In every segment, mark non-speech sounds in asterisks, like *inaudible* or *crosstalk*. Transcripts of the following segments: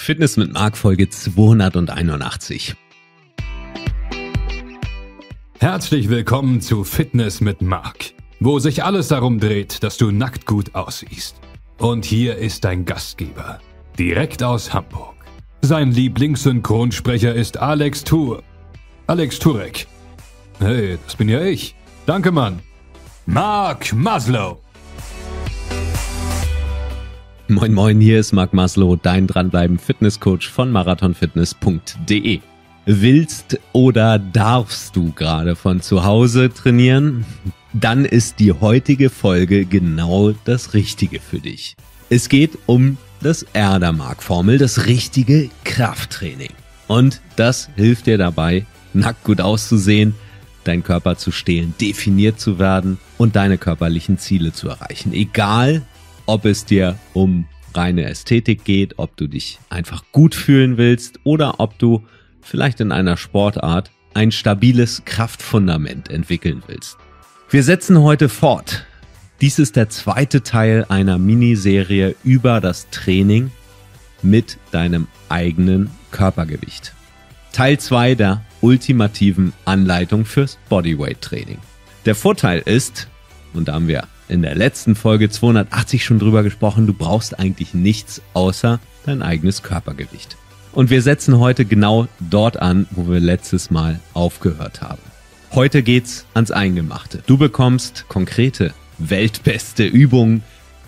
Fitness mit Marc Folge 281. Herzlich willkommen zu Fitness mit Marc, wo sich alles darum dreht, dass du nackt gut aussiehst. Und hier ist dein Gastgeber, direkt aus Hamburg. Sein Lieblingssynchronsprecher ist Alex Tur. Alex Turek. Hey, das bin ja ich. Danke, Mann. Mark Maslow. Moin moin, hier ist Marc Maslow, dein dranbleiben Fitnesscoach von marathonfitness.de. Willst oder darfst du gerade von zu Hause trainieren? Dann ist die heutige Folge genau das richtige für dich. Es geht um das Erdermark-Formel, das richtige Krafttraining. Und das hilft dir dabei, nackt gut auszusehen, deinen Körper zu stehlen, definiert zu werden und deine körperlichen Ziele zu erreichen. Egal, ob es dir um reine Ästhetik geht, ob du dich einfach gut fühlen willst oder ob du vielleicht in einer Sportart ein stabiles Kraftfundament entwickeln willst. Wir setzen heute fort. Dies ist der zweite Teil einer Miniserie über das Training mit deinem eigenen Körpergewicht. Teil 2 der ultimativen Anleitung fürs Bodyweight Training. Der Vorteil ist, und da haben wir in der letzten Folge 280 schon drüber gesprochen, du brauchst eigentlich nichts außer dein eigenes Körpergewicht. Und wir setzen heute genau dort an, wo wir letztes Mal aufgehört haben. Heute geht's ans Eingemachte. Du bekommst konkrete, weltbeste Übungen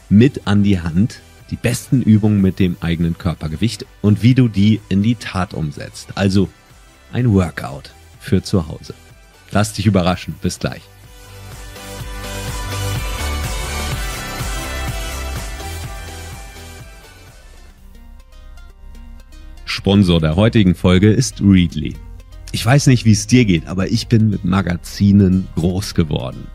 mit an die Hand, die besten Übungen mit dem eigenen Körpergewicht und wie du die in die Tat umsetzt. Also ein Workout für zu Hause. Lass dich überraschen. Bis gleich. Sponsor der heutigen Folge ist Readly. Ich weiß nicht, wie es dir geht, aber ich bin mit Magazinen groß geworden.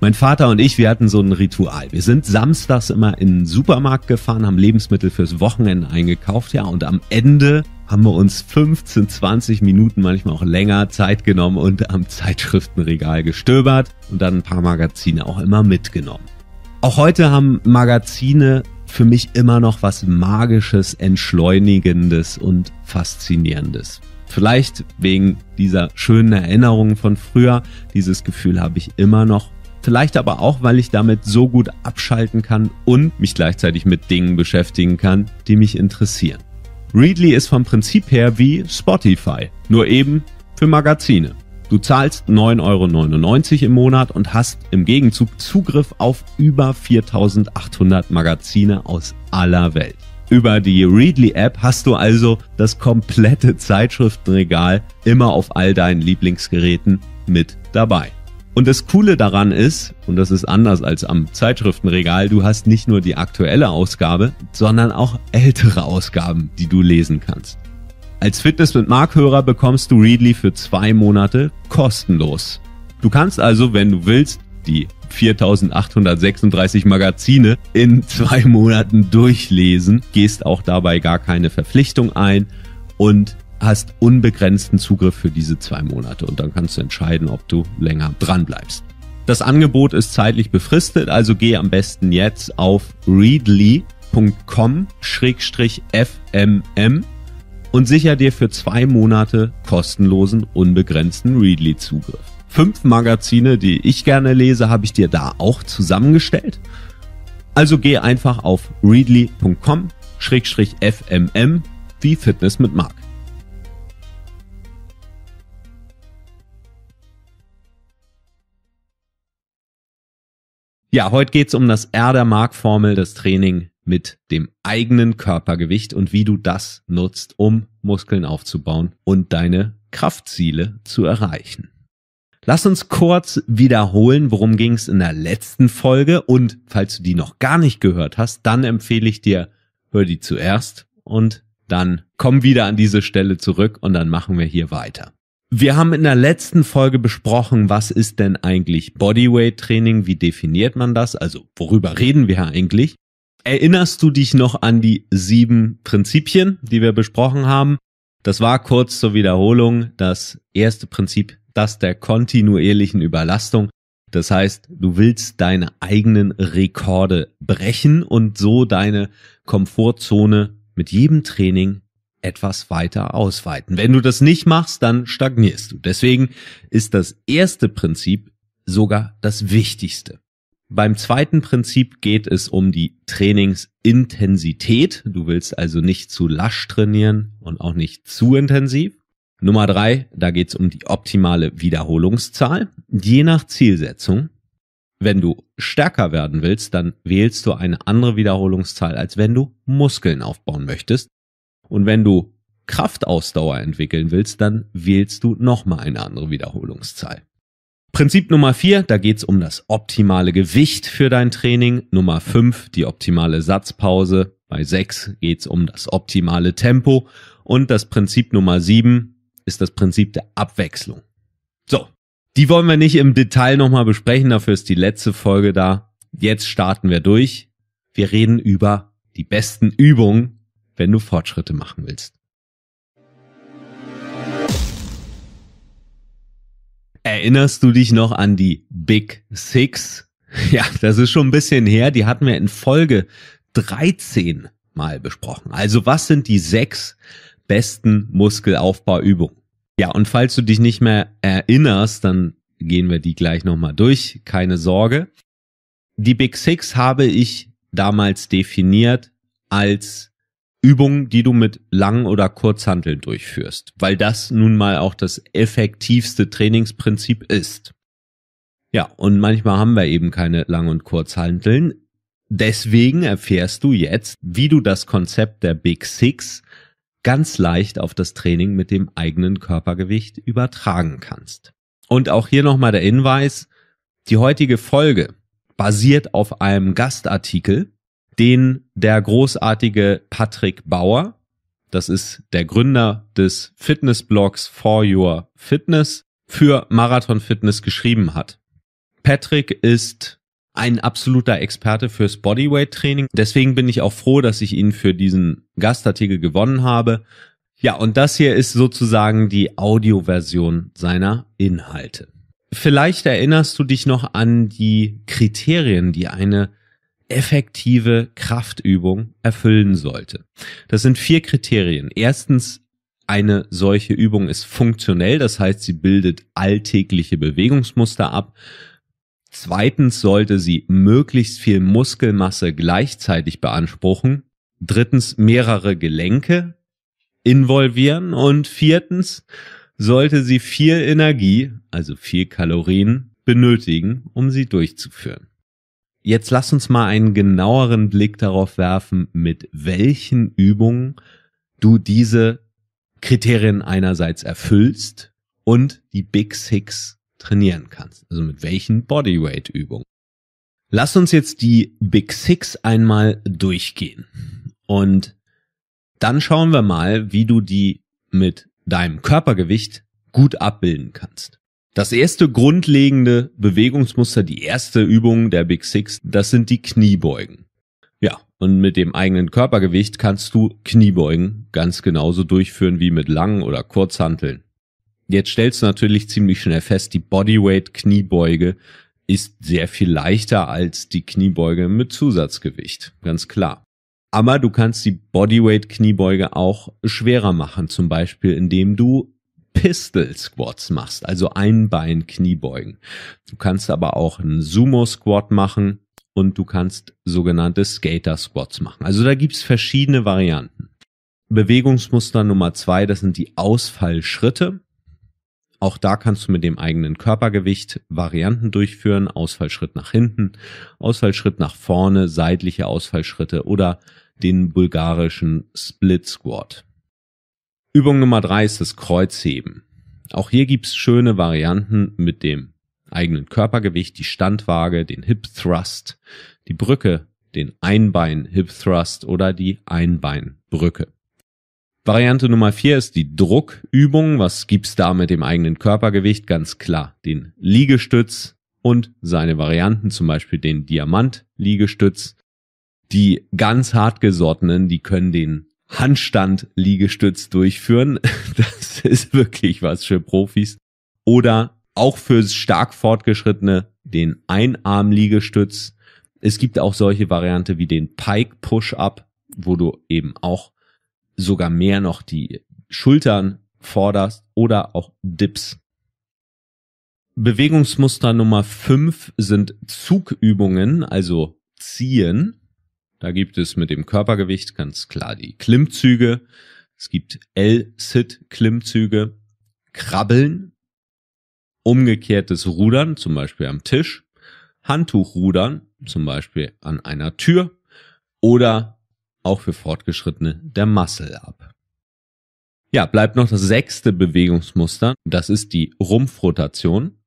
Mein Vater und ich, wir hatten so ein Ritual. Wir sind samstags immer in den Supermarkt gefahren, haben Lebensmittel fürs Wochenende eingekauft, ja, und am Ende haben wir uns 15, 20 Minuten, manchmal auch länger Zeit genommen und am Zeitschriftenregal gestöbert und dann ein paar Magazine auch immer mitgenommen. Auch heute haben Magazine für mich immer noch was Magisches, Entschleunigendes und Faszinierendes. Vielleicht wegen dieser schönen Erinnerungen von früher, dieses Gefühl habe ich immer noch. Vielleicht aber auch, weil ich damit so gut abschalten kann und mich gleichzeitig mit Dingen beschäftigen kann, die mich interessieren. Readly ist vom Prinzip her wie Spotify, nur eben für Magazine. Du zahlst 9,99 Euro im Monat und hast im Gegenzug Zugriff auf über 4800 Magazine aus aller Welt. Über die Readly-App hast du also das komplette Zeitschriftenregal immer auf all deinen Lieblingsgeräten mit dabei. Und das Coole daran ist, und das ist anders als am Zeitschriftenregal, du hast nicht nur die aktuelle Ausgabe, sondern auch ältere Ausgaben, die du lesen kannst. Als Fitness mit Mark-Hörer bekommst du Readly für zwei Monate kostenlos. Du kannst also, wenn du willst, die 4836 Magazine in zwei Monaten durchlesen, gehst auch dabei gar keine Verpflichtung ein und hast unbegrenzten Zugriff für diese zwei Monate und dann kannst du entscheiden, ob du länger dran bleibst. Das Angebot ist zeitlich befristet, also geh am besten jetzt auf readly.com-fmm und sicher dir für zwei Monate kostenlosen, unbegrenzten Readly-Zugriff. Fünf Magazine, die ich gerne lese, habe ich dir da auch zusammengestellt. Also geh einfach auf readly.com-fmm wie Fitness mit Marc. Ja, heute geht's um das R der Mark-Formel, das Training mit dem eigenen Körpergewicht und wie du das nutzt, um Muskeln aufzubauen und deine Kraftziele zu erreichen. Lass uns kurz wiederholen, worum ging es in der letzten Folge und falls du die noch gar nicht gehört hast, dann empfehle ich dir, hör die zuerst und dann komm wieder an diese Stelle zurück und dann machen wir hier weiter. Wir haben in der letzten Folge besprochen, was ist denn eigentlich Bodyweight Training, wie definiert man das, also worüber reden wir eigentlich Erinnerst du dich noch an die sieben Prinzipien, die wir besprochen haben? Das war kurz zur Wiederholung das erste Prinzip, das der kontinuierlichen Überlastung. Das heißt, du willst deine eigenen Rekorde brechen und so deine Komfortzone mit jedem Training etwas weiter ausweiten. Wenn du das nicht machst, dann stagnierst du. Deswegen ist das erste Prinzip sogar das wichtigste. Beim zweiten Prinzip geht es um die Trainingsintensität. Du willst also nicht zu lasch trainieren und auch nicht zu intensiv. Nummer drei, da geht es um die optimale Wiederholungszahl. Je nach Zielsetzung. Wenn du stärker werden willst, dann wählst du eine andere Wiederholungszahl, als wenn du Muskeln aufbauen möchtest. Und wenn du Kraftausdauer entwickeln willst, dann wählst du nochmal eine andere Wiederholungszahl. Prinzip Nummer vier, da geht's um das optimale Gewicht für dein Training. Nummer fünf, die optimale Satzpause. Bei sechs geht's um das optimale Tempo. Und das Prinzip Nummer sieben ist das Prinzip der Abwechslung. So, die wollen wir nicht im Detail nochmal besprechen, dafür ist die letzte Folge da. Jetzt starten wir durch. Wir reden über die besten Übungen, wenn du Fortschritte machen willst. Erinnerst du dich noch an die Big Six? *laughs* Ja, das ist schon ein bisschen her. Die hatten wir in Folge 13 mal besprochen. Also was sind die sechs besten Muskelaufbauübungen? Ja, und falls du dich nicht mehr erinnerst, dann gehen wir die gleich nochmal durch. Keine Sorge. Die Big Six habe ich damals definiert als Übungen, die du mit Lang- oder Kurzhanteln durchführst, weil das nun mal auch das effektivste Trainingsprinzip ist. Ja, und manchmal haben wir eben keine Lang- und Kurzhanteln. Deswegen erfährst du jetzt, wie du das Konzept der Big Six ganz leicht auf das Training mit dem eigenen Körpergewicht übertragen kannst. Und auch hier nochmal der Hinweis, die heutige Folge basiert auf einem Gastartikel den der großartige Patrick Bauer. Das ist der Gründer des Fitnessblogs For Your Fitness für Marathon Fitness geschrieben hat. Patrick ist ein absoluter Experte fürs Bodyweight Training. Deswegen bin ich auch froh, dass ich ihn für diesen Gastartikel gewonnen habe. Ja, und das hier ist sozusagen die Audioversion seiner Inhalte. Vielleicht erinnerst du dich noch an die Kriterien, die eine effektive Kraftübung erfüllen sollte. Das sind vier Kriterien. Erstens, eine solche Übung ist funktionell, das heißt, sie bildet alltägliche Bewegungsmuster ab. Zweitens sollte sie möglichst viel Muskelmasse gleichzeitig beanspruchen. Drittens mehrere Gelenke involvieren. Und viertens sollte sie viel Energie, also viel Kalorien, benötigen, um sie durchzuführen. Jetzt lass uns mal einen genaueren Blick darauf werfen, mit welchen Übungen du diese Kriterien einerseits erfüllst und die Big Six trainieren kannst. Also mit welchen Bodyweight-Übungen. Lass uns jetzt die Big Six einmal durchgehen. Und dann schauen wir mal, wie du die mit deinem Körpergewicht gut abbilden kannst. Das erste grundlegende Bewegungsmuster, die erste Übung der Big Six, das sind die Kniebeugen. Ja, und mit dem eigenen Körpergewicht kannst du Kniebeugen ganz genauso durchführen wie mit langen oder Kurzhanteln. Jetzt stellst du natürlich ziemlich schnell fest, die Bodyweight Kniebeuge ist sehr viel leichter als die Kniebeuge mit Zusatzgewicht, ganz klar. Aber du kannst die Bodyweight Kniebeuge auch schwerer machen, zum Beispiel indem du Pistol Squats machst, also ein Einbein Kniebeugen. Du kannst aber auch einen Sumo Squat machen und du kannst sogenannte Skater Squats machen. Also da gibt's verschiedene Varianten. Bewegungsmuster Nummer zwei, das sind die Ausfallschritte. Auch da kannst du mit dem eigenen Körpergewicht Varianten durchführen. Ausfallschritt nach hinten, Ausfallschritt nach vorne, seitliche Ausfallschritte oder den bulgarischen Split Squat. Übung Nummer drei ist das Kreuzheben. Auch hier gibt's schöne Varianten mit dem eigenen Körpergewicht, die Standwaage, den Hip Thrust, die Brücke, den Einbein Hip Thrust oder die Einbeinbrücke. Variante Nummer vier ist die Druckübung. Was gibt's da mit dem eigenen Körpergewicht? Ganz klar, den Liegestütz und seine Varianten, zum Beispiel den Diamant-Liegestütz. Die ganz hartgesottenen, die können den Handstand-Liegestütz durchführen. *laughs* Das ist wirklich was für Profis. Oder auch für stark Fortgeschrittene den Einarm-Liegestütz. Es gibt auch solche Variante wie den Pike Push-Up, wo du eben auch sogar mehr noch die Schultern forderst oder auch Dips. Bewegungsmuster Nummer fünf sind Zugübungen, also ziehen. Da gibt es mit dem Körpergewicht ganz klar die Klimmzüge. Es gibt L-Sit-Klimmzüge, Krabbeln, umgekehrtes Rudern, zum Beispiel am Tisch, Handtuchrudern, zum Beispiel an einer Tür oder auch für Fortgeschrittene der Muscle ab. Ja, bleibt noch das sechste Bewegungsmuster, das ist die Rumpfrotation.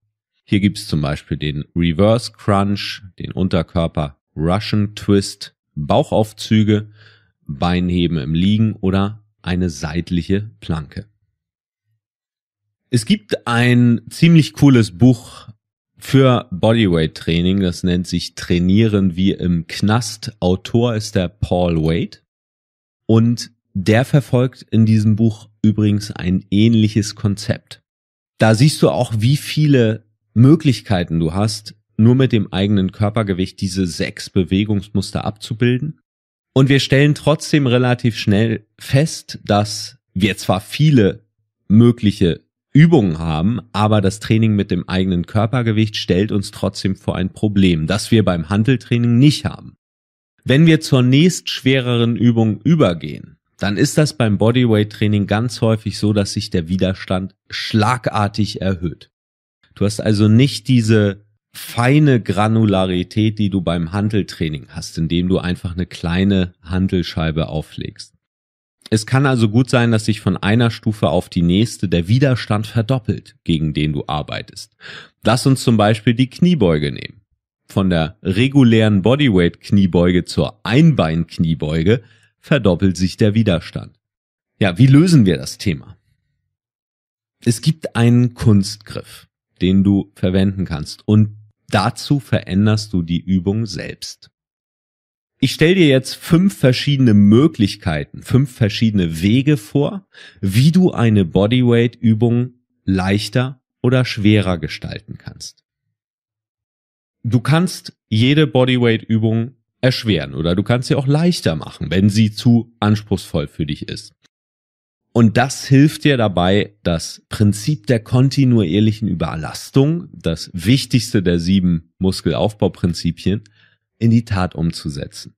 Hier gibt's zum Beispiel den Reverse Crunch, den Unterkörper Russian Twist, Bauchaufzüge, Beinheben im Liegen oder eine seitliche Planke. Es gibt ein ziemlich cooles Buch für Bodyweight Training, das nennt sich Trainieren wie im Knast. Autor ist der Paul Wade und der verfolgt in diesem Buch übrigens ein ähnliches Konzept. Da siehst du auch, wie viele Möglichkeiten du hast, nur mit dem eigenen Körpergewicht diese sechs Bewegungsmuster abzubilden. Und wir stellen trotzdem relativ schnell fest, dass wir zwar viele mögliche Übungen haben, aber das Training mit dem eigenen Körpergewicht stellt uns trotzdem vor ein Problem, das wir beim Handeltraining nicht haben. Wenn wir zur nächst schwereren Übung übergehen, dann ist das beim Bodyweight Training ganz häufig so, dass sich der Widerstand schlagartig erhöht. Du hast also nicht diese feine Granularität, die du beim Handeltraining hast, indem du einfach eine kleine Handelscheibe auflegst. Es kann also gut sein, dass sich von einer Stufe auf die nächste der Widerstand verdoppelt, gegen den du arbeitest. Lass uns zum Beispiel die Kniebeuge nehmen. Von der regulären Bodyweight-Kniebeuge zur Einbein-Kniebeuge verdoppelt sich der Widerstand. Ja, wie lösen wir das Thema? Es gibt einen Kunstgriff, den du verwenden kannst und Dazu veränderst du die Übung selbst. Ich stelle dir jetzt fünf verschiedene Möglichkeiten, fünf verschiedene Wege vor, wie du eine Bodyweight-Übung leichter oder schwerer gestalten kannst. Du kannst jede Bodyweight-Übung erschweren oder du kannst sie auch leichter machen, wenn sie zu anspruchsvoll für dich ist. Und das hilft dir dabei, das Prinzip der kontinuierlichen Überlastung, das wichtigste der sieben Muskelaufbauprinzipien, in die Tat umzusetzen.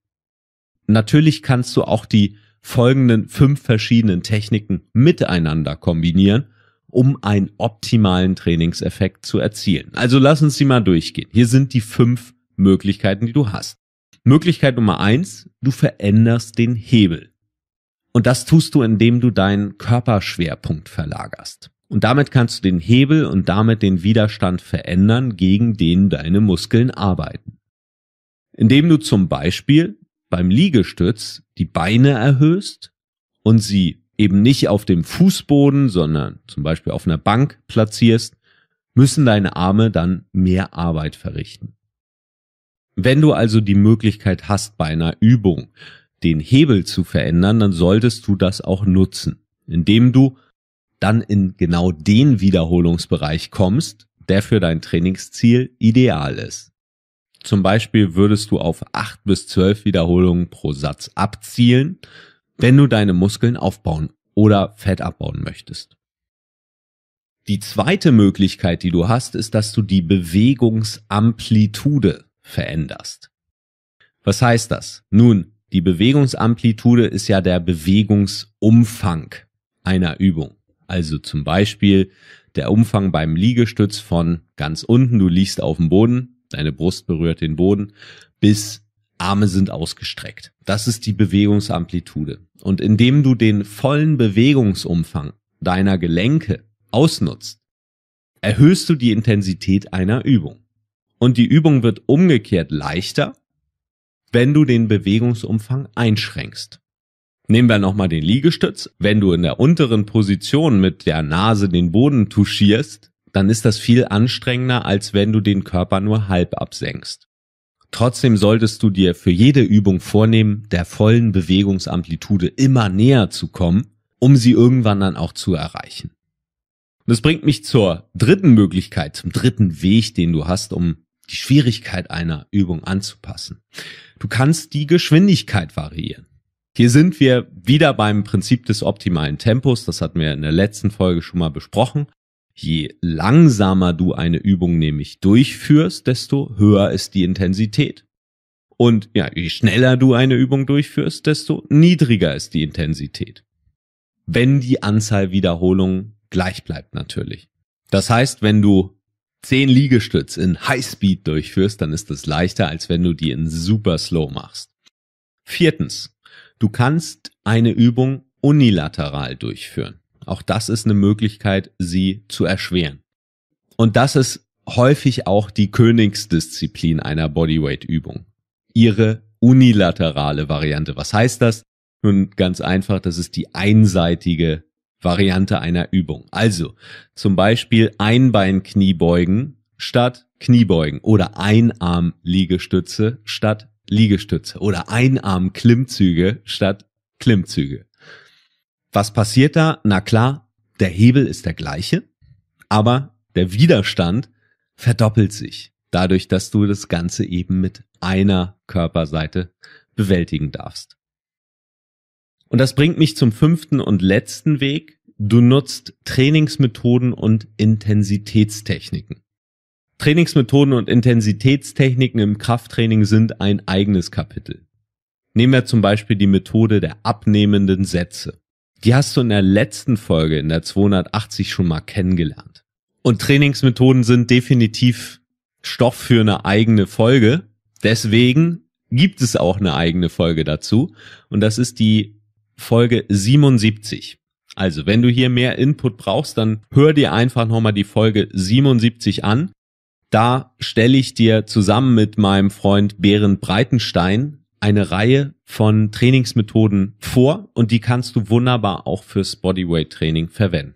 Natürlich kannst du auch die folgenden fünf verschiedenen Techniken miteinander kombinieren, um einen optimalen Trainingseffekt zu erzielen. Also lass uns die mal durchgehen. Hier sind die fünf Möglichkeiten, die du hast. Möglichkeit Nummer eins, du veränderst den Hebel. Und das tust du, indem du deinen Körperschwerpunkt verlagerst. Und damit kannst du den Hebel und damit den Widerstand verändern, gegen den deine Muskeln arbeiten. Indem du zum Beispiel beim Liegestütz die Beine erhöhst und sie eben nicht auf dem Fußboden, sondern zum Beispiel auf einer Bank platzierst, müssen deine Arme dann mehr Arbeit verrichten. Wenn du also die Möglichkeit hast, bei einer Übung den Hebel zu verändern, dann solltest du das auch nutzen, indem du dann in genau den Wiederholungsbereich kommst, der für dein Trainingsziel ideal ist. Zum Beispiel würdest du auf acht bis zwölf Wiederholungen pro Satz abzielen, wenn du deine Muskeln aufbauen oder Fett abbauen möchtest. Die zweite Möglichkeit, die du hast, ist, dass du die Bewegungsamplitude veränderst. Was heißt das? Nun, die Bewegungsamplitude ist ja der Bewegungsumfang einer Übung. Also zum Beispiel der Umfang beim Liegestütz von ganz unten, du liegst auf dem Boden, deine Brust berührt den Boden, bis Arme sind ausgestreckt. Das ist die Bewegungsamplitude. Und indem du den vollen Bewegungsumfang deiner Gelenke ausnutzt, erhöhst du die Intensität einer Übung. Und die Übung wird umgekehrt leichter, wenn du den Bewegungsumfang einschränkst. Nehmen wir nochmal den Liegestütz. Wenn du in der unteren Position mit der Nase den Boden touchierst, dann ist das viel anstrengender, als wenn du den Körper nur halb absenkst. Trotzdem solltest du dir für jede Übung vornehmen, der vollen Bewegungsamplitude immer näher zu kommen, um sie irgendwann dann auch zu erreichen. Und das bringt mich zur dritten Möglichkeit, zum dritten Weg, den du hast, um die Schwierigkeit einer Übung anzupassen. Du kannst die Geschwindigkeit variieren. Hier sind wir wieder beim Prinzip des optimalen Tempos. Das hatten wir in der letzten Folge schon mal besprochen. Je langsamer du eine Übung nämlich durchführst, desto höher ist die Intensität. Und ja, je schneller du eine Übung durchführst, desto niedriger ist die Intensität. Wenn die Anzahl Wiederholungen gleich bleibt natürlich. Das heißt, wenn du 10 Liegestütz in Highspeed durchführst, dann ist das leichter, als wenn du die in super slow machst. Viertens, du kannst eine Übung unilateral durchführen. Auch das ist eine Möglichkeit, sie zu erschweren. Und das ist häufig auch die Königsdisziplin einer Bodyweight-Übung. Ihre unilaterale Variante. Was heißt das? Nun ganz einfach, das ist die einseitige Variante einer Übung. Also zum Beispiel Einbein-Kniebeugen statt Kniebeugen oder Einarm-Liegestütze statt Liegestütze oder Einarm-Klimmzüge statt Klimmzüge. Was passiert da? Na klar, der Hebel ist der gleiche, aber der Widerstand verdoppelt sich dadurch, dass du das Ganze eben mit einer Körperseite bewältigen darfst. Und das bringt mich zum fünften und letzten Weg. Du nutzt Trainingsmethoden und Intensitätstechniken. Trainingsmethoden und Intensitätstechniken im Krafttraining sind ein eigenes Kapitel. Nehmen wir zum Beispiel die Methode der abnehmenden Sätze. Die hast du in der letzten Folge in der 280 schon mal kennengelernt. Und Trainingsmethoden sind definitiv Stoff für eine eigene Folge. Deswegen gibt es auch eine eigene Folge dazu. Und das ist die Folge 77. Also, wenn du hier mehr Input brauchst, dann hör dir einfach nochmal die Folge 77 an. Da stelle ich dir zusammen mit meinem Freund Bären Breitenstein eine Reihe von Trainingsmethoden vor und die kannst du wunderbar auch fürs Bodyweight Training verwenden.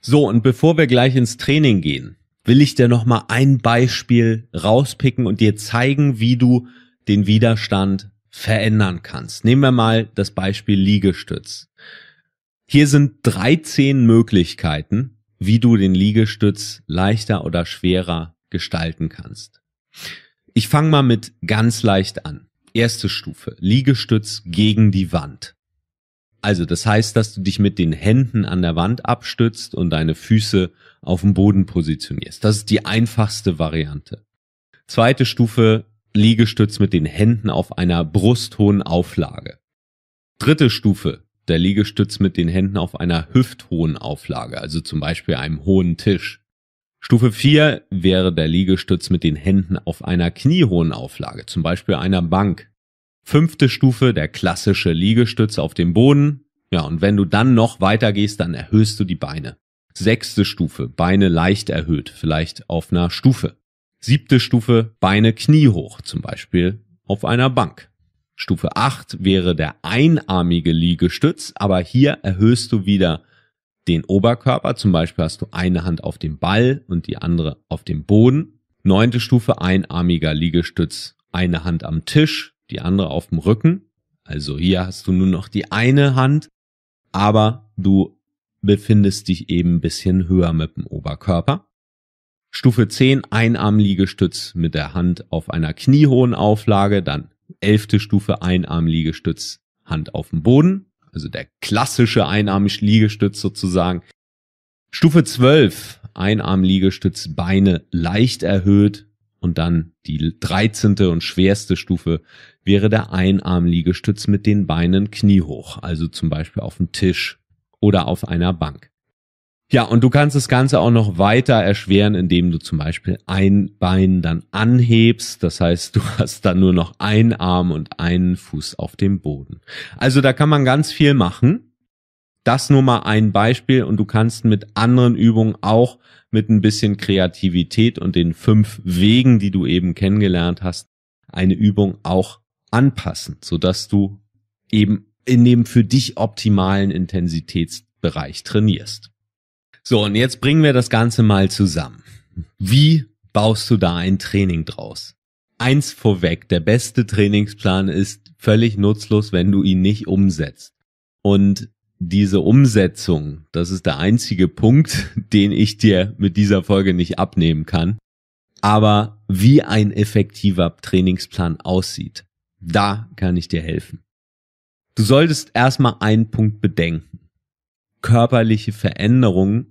So, und bevor wir gleich ins Training gehen, will ich dir nochmal ein Beispiel rauspicken und dir zeigen, wie du den Widerstand verändern kannst. Nehmen wir mal das Beispiel Liegestütz. Hier sind 13 Möglichkeiten, wie du den Liegestütz leichter oder schwerer gestalten kannst. Ich fange mal mit ganz leicht an. Erste Stufe, Liegestütz gegen die Wand. Also das heißt, dass du dich mit den Händen an der Wand abstützt und deine Füße auf dem Boden positionierst. Das ist die einfachste Variante. Zweite Stufe, Liegestütz mit den Händen auf einer brusthohen Auflage. Dritte Stufe, der Liegestütz mit den Händen auf einer hüfthohen Auflage, also zum Beispiel einem hohen Tisch. Stufe 4 wäre der Liegestütz mit den Händen auf einer kniehohen Auflage, zum Beispiel einer Bank. Fünfte Stufe, der klassische Liegestütz auf dem Boden. Ja, und wenn du dann noch weiter gehst, dann erhöhst du die Beine. Sechste Stufe, Beine leicht erhöht, vielleicht auf einer Stufe. Siebte Stufe Beine Knie hoch, zum Beispiel auf einer Bank. Stufe 8 wäre der einarmige Liegestütz, aber hier erhöhst du wieder den Oberkörper. Zum Beispiel hast du eine Hand auf dem Ball und die andere auf dem Boden. Neunte Stufe einarmiger Liegestütz, eine Hand am Tisch, die andere auf dem Rücken. Also hier hast du nur noch die eine Hand, aber du befindest dich eben ein bisschen höher mit dem Oberkörper. Stufe 10 Einarmliegestütz mit der Hand auf einer kniehohen Auflage, dann elfte Stufe Einarmliegestütz, Hand auf dem Boden, also der klassische Einarmliegestütz sozusagen. Stufe 12 Einarmliegestütz, Beine leicht erhöht und dann die 13. und schwerste Stufe wäre der Einarmliegestütz mit den Beinen kniehoch, also zum Beispiel auf dem Tisch oder auf einer Bank. Ja, und du kannst das Ganze auch noch weiter erschweren, indem du zum Beispiel ein Bein dann anhebst. Das heißt, du *laughs* hast dann nur noch einen Arm und einen Fuß auf dem Boden. Also da kann man ganz viel machen. Das nur mal ein Beispiel und du kannst mit anderen Übungen auch mit ein bisschen Kreativität und den fünf Wegen, die du eben kennengelernt hast, eine Übung auch anpassen, sodass du eben in dem für dich optimalen Intensitätsbereich trainierst. So, und jetzt bringen wir das Ganze mal zusammen. Wie baust du da ein Training draus? Eins vorweg, der beste Trainingsplan ist völlig nutzlos, wenn du ihn nicht umsetzt. Und diese Umsetzung, das ist der einzige Punkt, *laughs* den ich dir mit dieser Folge nicht abnehmen kann. Aber wie ein effektiver Trainingsplan aussieht, da kann ich dir helfen. Du solltest erstmal einen Punkt bedenken körperliche Veränderung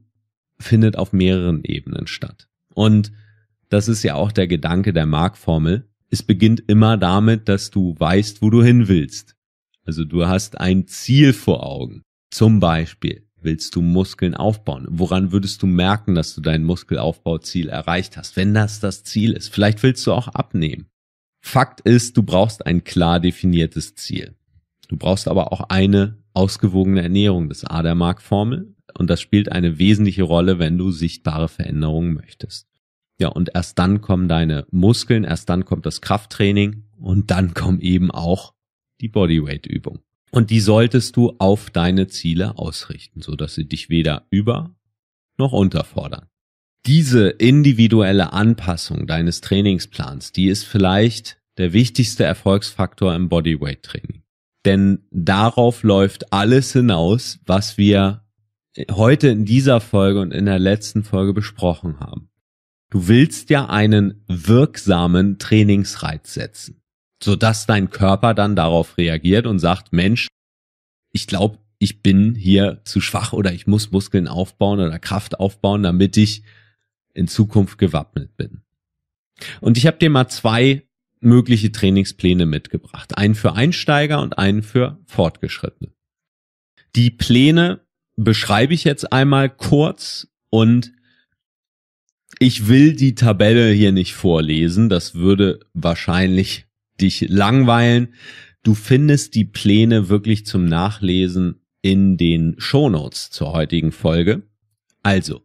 findet auf mehreren Ebenen statt. Und das ist ja auch der Gedanke der Markformel. Es beginnt immer damit, dass du weißt, wo du hin willst. Also du hast ein Ziel vor Augen. Zum Beispiel willst du Muskeln aufbauen. Woran würdest du merken, dass du dein Muskelaufbauziel erreicht hast, wenn das das Ziel ist? Vielleicht willst du auch abnehmen. Fakt ist, du brauchst ein klar definiertes Ziel. Du brauchst aber auch eine ausgewogene Ernährung, das Adermark-Formel. Und das spielt eine wesentliche Rolle, wenn du sichtbare Veränderungen möchtest. Ja, und erst dann kommen deine Muskeln, erst dann kommt das Krafttraining und dann kommen eben auch die Bodyweight-Übung. Und die solltest du auf deine Ziele ausrichten, sodass sie dich weder über noch unterfordern. Diese individuelle Anpassung deines Trainingsplans, die ist vielleicht der wichtigste Erfolgsfaktor im Bodyweight-Training. Denn darauf läuft alles hinaus, was wir heute in dieser Folge und in der letzten Folge besprochen haben. Du willst ja einen wirksamen Trainingsreiz setzen, sodass dein Körper dann darauf reagiert und sagt, Mensch, ich glaube, ich bin hier zu schwach oder ich muss Muskeln aufbauen oder Kraft aufbauen, damit ich in Zukunft gewappnet bin. Und ich habe dir mal zwei mögliche Trainingspläne mitgebracht. Einen für Einsteiger und einen für Fortgeschrittene. Die Pläne beschreibe ich jetzt einmal kurz und ich will die Tabelle hier nicht vorlesen. Das würde wahrscheinlich dich langweilen. Du findest die Pläne wirklich zum Nachlesen in den Shownotes zur heutigen Folge. Also,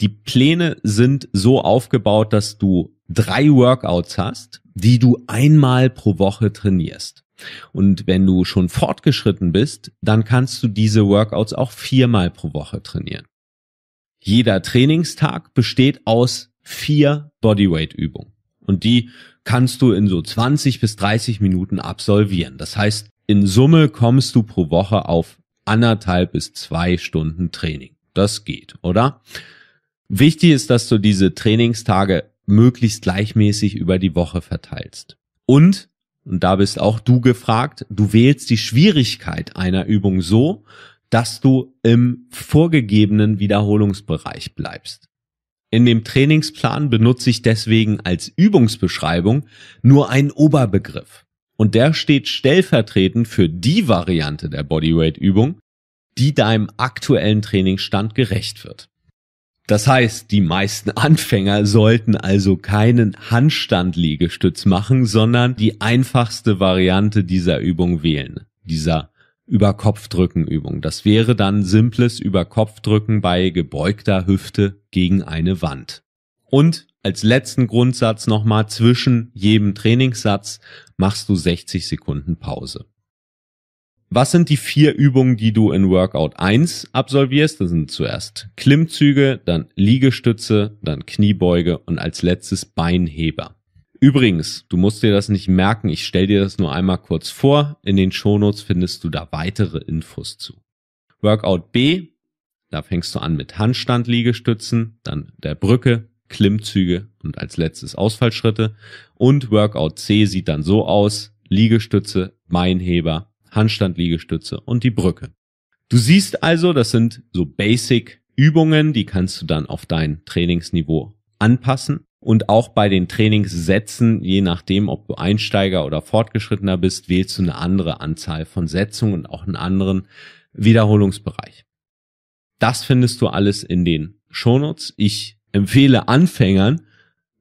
die Pläne sind so aufgebaut, dass du drei Workouts hast die du einmal pro Woche trainierst. Und wenn du schon fortgeschritten bist, dann kannst du diese Workouts auch viermal pro Woche trainieren. Jeder Trainingstag besteht aus vier Bodyweight-Übungen. Und die kannst du in so 20 bis 30 Minuten absolvieren. Das heißt, in Summe kommst du pro Woche auf anderthalb bis zwei Stunden Training. Das geht, oder? Wichtig ist, dass du diese Trainingstage möglichst gleichmäßig über die Woche verteilst. Und, und da bist auch du gefragt, du wählst die Schwierigkeit einer Übung so, dass du im vorgegebenen Wiederholungsbereich bleibst. In dem Trainingsplan benutze ich deswegen als Übungsbeschreibung nur einen Oberbegriff. Und der steht stellvertretend für die Variante der Bodyweight-Übung, die deinem aktuellen Trainingsstand gerecht wird. Das heißt, die meisten *laughs* Anfänger sollten also keinen handstand machen, sondern die einfachste Variante dieser Übung wählen, dieser Überkopfdrückenübung. Das wäre dann simples Überkopfdrücken bei gebeugter Hüfte gegen eine Wand. Und als letzten Grundsatz nochmal zwischen jedem Trainingssatz machst du 60 Sekunden Pause. Was sind die vier Übungen, die du in Workout 1 absolvierst? Das sind zuerst Klimmzüge, dann Liegestütze, dann Kniebeuge und als letztes Beinheber. Übrigens, du musst dir das nicht merken, ich stell dir das nur einmal kurz vor. In den Shownotes findest du da weitere Infos zu. Workout B, da fängst du an mit Handstand-Liegestützen, dann der Brücke, Klimmzüge und als letztes Ausfallschritte. Und Workout C sieht dann so aus, Liegestütze, Beinheber, Handstand-Liegestütze und die Brücke. Du siehst also, das sind so Basic Übungen, die kannst du dann auf dein Trainingsniveau anpassen. Und auch bei den Trainingssätzen, je nachdem, ob du Einsteiger oder Fortgeschrittener bist, wählst du eine andere Anzahl von Setzungen und auch einen anderen Wiederholungsbereich. Das findest du alles in den Shownotes. Ich empfehle Anfängern,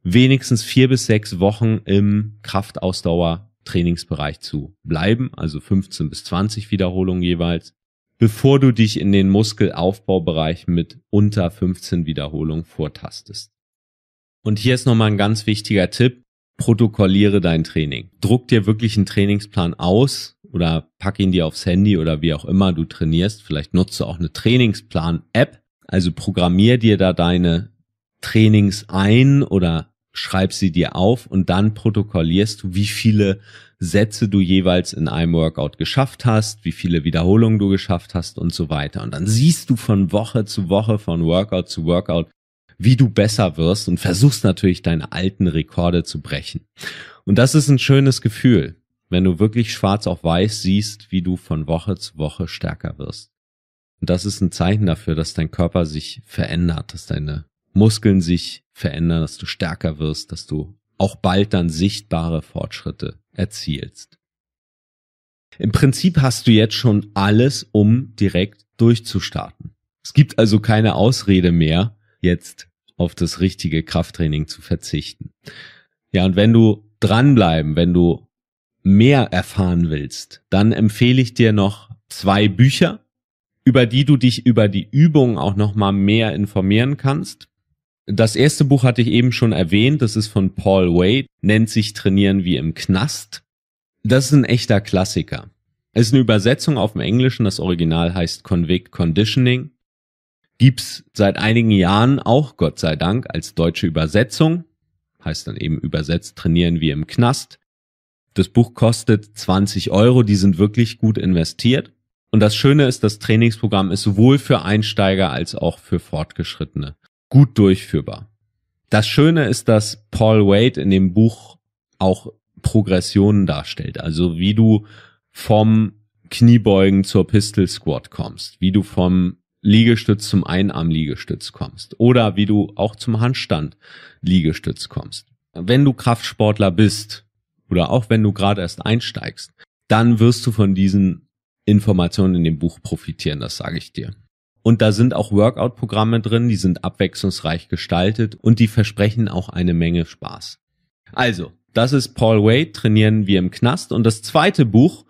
wenigstens vier bis sechs Wochen im Kraftausdauer Trainingsbereich zu bleiben, also 15 bis 20 Wiederholungen jeweils, bevor du dich in den Muskelaufbaubereich mit unter 15 Wiederholungen vortastest. Und hier ist nochmal ein ganz wichtiger Tipp. Protokolliere dein Training. Druck dir wirklich einen Trainingsplan aus oder pack ihn dir aufs Handy oder wie auch immer du trainierst. Vielleicht nutze auch eine Trainingsplan-App. Also programmier dir da deine Trainings ein oder schreib sie dir auf und dann protokollierst du, wie viele Sätze du jeweils in einem Workout geschafft hast, wie viele Wiederholungen du geschafft hast und so weiter. Und dann siehst du von Woche zu Woche, von Workout zu Workout, wie du besser wirst und versuchst natürlich deine alten Rekorde zu brechen. Und das ist ein schönes Gefühl, wenn du wirklich schwarz auf weiß siehst, wie du von Woche zu Woche stärker wirst. Und das ist ein Zeichen dafür, dass dein Körper sich verändert, dass deine Muskeln sich verändern, dass du stärker wirst, dass du auch bald dann sichtbare Fortschritte erzielst. Im Prinzip hast du jetzt schon alles, um direkt durchzustarten. Es gibt also keine Ausrede mehr, jetzt auf das richtige Krafttraining zu verzichten. Ja, und wenn du dranbleiben, wenn du mehr erfahren willst, dann empfehle ich dir noch zwei Bücher, über die du dich über die Übungen auch nochmal mehr informieren kannst. Das erste Buch hatte ich eben schon erwähnt, das ist von Paul Wade, nennt sich Trainieren wie im Knast. Das ist ein echter Klassiker. Es ist eine Übersetzung auf dem Englischen, das Original heißt Convict Conditioning. Gibt's seit einigen Jahren auch, Gott sei Dank, als deutsche Übersetzung. Heißt dann eben übersetzt Trainieren wie im Knast. Das Buch kostet 20 Euro, die sind wirklich gut investiert. Und das Schöne ist, das Trainingsprogramm ist sowohl für Einsteiger als auch für Fortgeschrittene gut durchführbar. Das Schöne ist, dass Paul Wade in dem Buch auch Progressionen darstellt, also wie du vom Kniebeugen zur Pistol Squat kommst, wie du vom Liegestütz zum Einarmliegestütz kommst oder wie du auch zum Handstand-Liegestütz kommst. Wenn du Kraftsportler bist oder auch wenn du gerade erst einsteigst, dann wirst du von diesen Informationen in dem Buch profitieren, das sage ich dir. Und da sind auch Workout-Programme drin, die sind abwechslungsreich gestaltet und die versprechen auch eine Menge Spaß. Also, das ist Paul Wade, Trainieren wir im Knast. Und das zweite Buch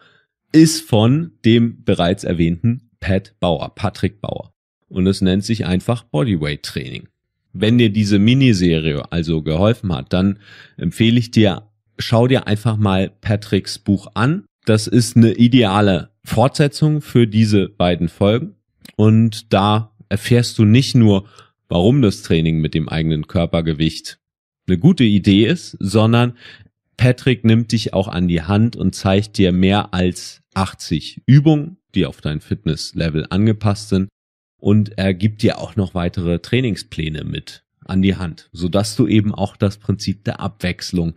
ist von dem bereits erwähnten Pat Bauer, Patrick Bauer. Und es nennt sich einfach Bodyweight Training. Wenn dir diese Miniserie also geholfen hat, dann empfehle ich dir, schau dir einfach mal Patricks Buch an. Das ist eine ideale Fortsetzung für diese beiden Folgen. Und da erfährst du nicht nur, warum das Training mit dem eigenen Körpergewicht eine gute Idee ist, sondern Patrick nimmt dich auch an die Hand und zeigt dir mehr als 80 Übungen, die auf dein Fitnesslevel angepasst sind. Und er gibt dir auch noch weitere Trainingspläne mit an die Hand, sodass du eben auch das Prinzip der Abwechslung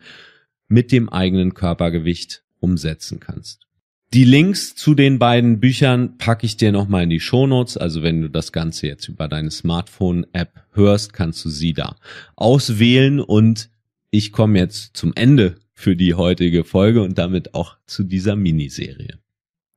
mit dem eigenen Körpergewicht umsetzen kannst. Die Links zu den beiden Büchern packe ich dir nochmal in die Shownotes. Also wenn du das Ganze jetzt über deine Smartphone-App hörst, kannst du sie da auswählen. Und ich komme jetzt zum Ende für die heutige Folge und damit auch zu dieser Miniserie.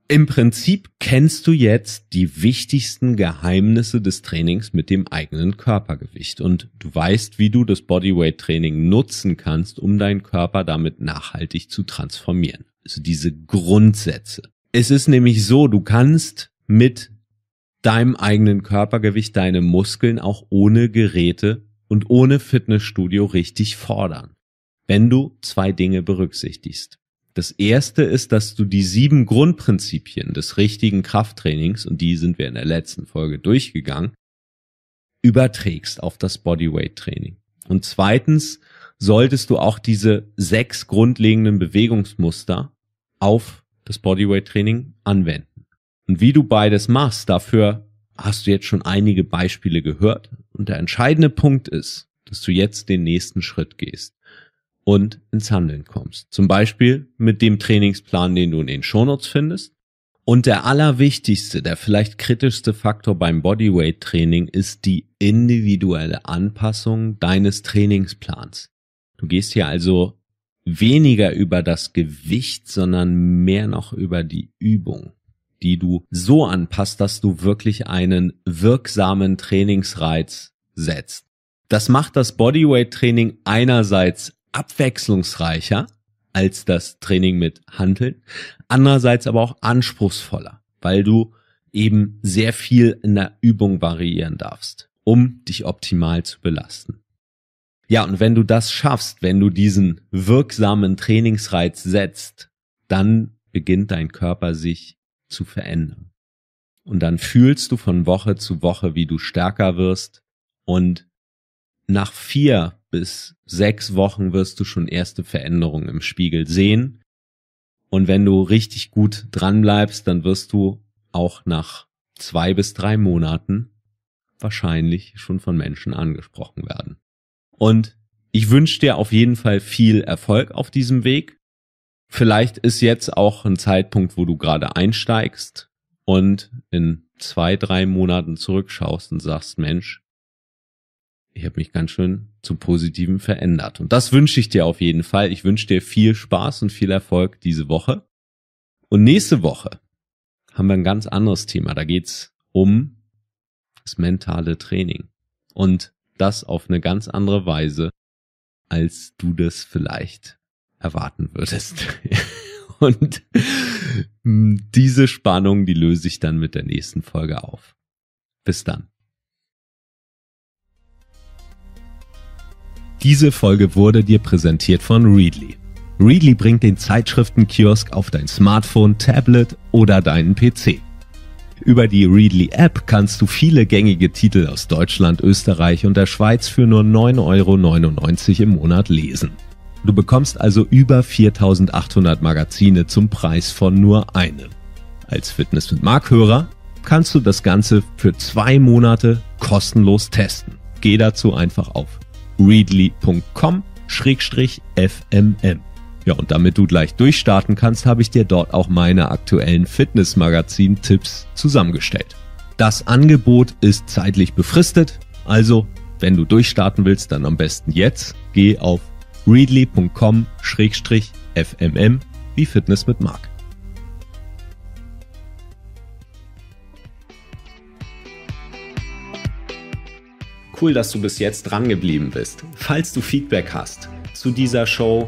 Im Prinzip kennst du jetzt die wichtigsten Geheimnisse des Trainings mit dem eigenen Körpergewicht und du weißt, wie du das Bodyweight Training nutzen kannst, um deinen Körper damit nachhaltig zu transformieren so diese Grundsätze. Es ist nämlich so, du kannst mit deinem eigenen Körpergewicht deine Muskeln auch ohne Geräte und ohne Fitnessstudio richtig fordern, wenn du zwei Dinge berücksichtigst. Das erste ist, dass du die sieben Grundprinzipien des richtigen Krafttrainings, und die sind wir in der letzten Folge durchgegangen, überträgst auf das Bodyweight Training. Und zweitens, solltest du auch diese sechs grundlegenden Bewegungsmuster auf das Bodyweight Training anwenden. Und wie du beides machst, dafür hast du jetzt schon einige Beispiele gehört. Und der entscheidende Punkt ist, dass du jetzt den nächsten Schritt gehst und ins Handeln kommst. Zum Beispiel mit dem Trainingsplan, den du in den Shownotes findest. Und der allerwichtigste, der vielleicht kritischste Faktor beim Bodyweight Training ist die individuelle Anpassung deines Trainingsplans. Du gehst hier also weniger über das Gewicht, sondern mehr noch über die Übung, die du so anpasst, dass du wirklich einen wirksamen Trainingsreiz setzt. Das macht das Bodyweight Training einerseits abwechslungsreicher als das Training mit Handeln, andererseits aber auch anspruchsvoller, weil du eben sehr viel in der Übung variieren darfst, um dich optimal zu belasten. Ja, und wenn du das schaffst, wenn du diesen wirksamen Trainingsreiz setzt, dann beginnt dein Körper sich zu verändern. Und dann fühlst du von Woche zu Woche, wie du stärker wirst. Und nach vier bis sechs Wochen wirst du schon erste Veränderungen im Spiegel sehen. Und wenn du richtig gut dran bleibst, dann wirst du auch nach zwei bis drei Monaten wahrscheinlich schon von Menschen angesprochen werden. Und ich wünsche dir auf jeden Fall viel Erfolg auf diesem Weg. Vielleicht ist jetzt auch ein Zeitpunkt, wo du gerade einsteigst und in zwei, drei Monaten zurückschaust und sagst, Mensch, ich habe mich ganz schön zum Positiven verändert. Und das wünsche ich dir auf jeden Fall. Ich wünsche dir viel Spaß und viel Erfolg diese Woche. Und nächste Woche haben wir ein ganz anderes Thema. Da geht's um das mentale Training. Und das auf eine ganz andere Weise, als du das vielleicht erwarten würdest. *laughs* Und mm, diese Spannung, die löse ich dann mit der nächsten Folge auf. Bis dann. Diese Folge wurde dir präsentiert von Readly. Readly bringt den Zeitschriftenkiosk auf dein Smartphone, Tablet oder deinen PC. Über die Readly App kannst du viele gängige Titel aus Deutschland, Österreich und der Schweiz für nur 9,99 Euro im Monat lesen. Du bekommst also über 4800 Magazine zum Preis von nur einem. Als Fitness mit Markhörer kannst du das Ganze für zwei Monate kostenlos testen. Geh dazu einfach auf readly.com-fmm. Ja, und damit du gleich durchstarten kannst, habe ich dir dort auch meine aktuellen Fitnessmagazin-Tipps zusammengestellt. Das Angebot ist zeitlich befristet, also wenn du durchstarten willst, dann am besten jetzt. Geh auf readly.com-fmm wie Fitness mit Marc. Cool, dass du bis jetzt dran geblieben bist. Falls du Feedback hast zu dieser Show,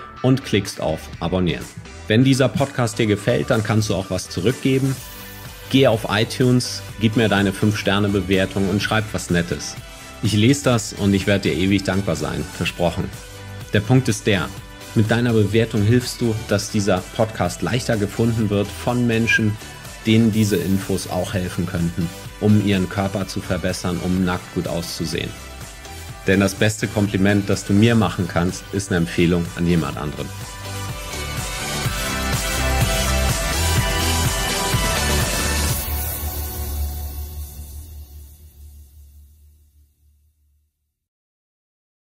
und klickst auf Abonnieren. Wenn dieser Podcast dir gefällt, dann kannst du auch was zurückgeben. Geh auf iTunes, gib mir deine 5-Sterne-Bewertung und schreib was Nettes. Ich lese das und ich werde dir ewig dankbar sein, versprochen. Der Punkt ist der, mit deiner Bewertung hilfst du, dass dieser Podcast leichter gefunden wird von Menschen, denen diese Infos auch helfen könnten, um ihren Körper zu verbessern, um nackt gut auszusehen. Denn das beste Kompliment, das du mir machen kannst, ist eine Empfehlung an jemand anderen.